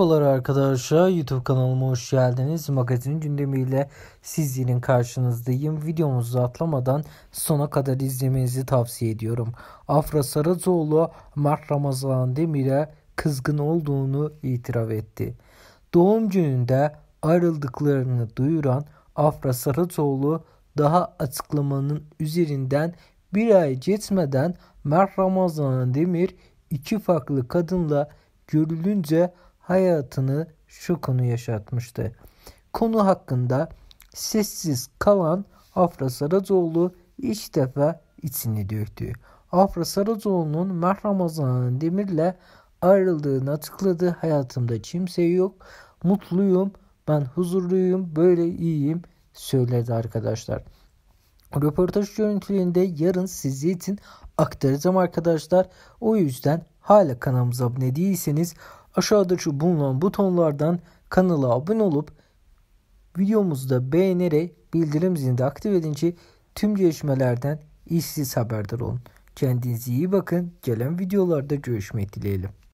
Merhabalar arkadaşlar YouTube kanalıma hoş geldiniz. Magazin gündemiyle sizlerin karşınızdayım. Videomuzu atlamadan sona kadar izlemenizi tavsiye ediyorum. Afra Saracoğlu Mart Ramazan Demir'e kızgın olduğunu itiraf etti. Doğum gününde ayrıldıklarını duyuran Afra Saracoğlu daha açıklamanın üzerinden bir ay geçmeden Mert Ramazan Demir iki farklı kadınla görülünce hayatını şu konu yaşatmıştı. Konu hakkında sessiz kalan Afra Saracoğlu ilk defa içini döktü. Afra Saracoğlu'nun Mah Ramazan Demir'le ayrıldığını açıkladı. Hayatımda kimse yok. Mutluyum. Ben huzurluyum. Böyle iyiyim. Söyledi arkadaşlar. Röportaj görüntülerinde yarın sizi için aktaracağım arkadaşlar. O yüzden hala kanalımıza abone değilseniz Aşağıdaki bulunan butonlardan kanala abone olup videomuzu da beğenerek bildirim zilini de aktif edince tüm gelişmelerden işsiz haberdar olun. Kendinize iyi bakın. Gelen videolarda görüşmek dileğiyle.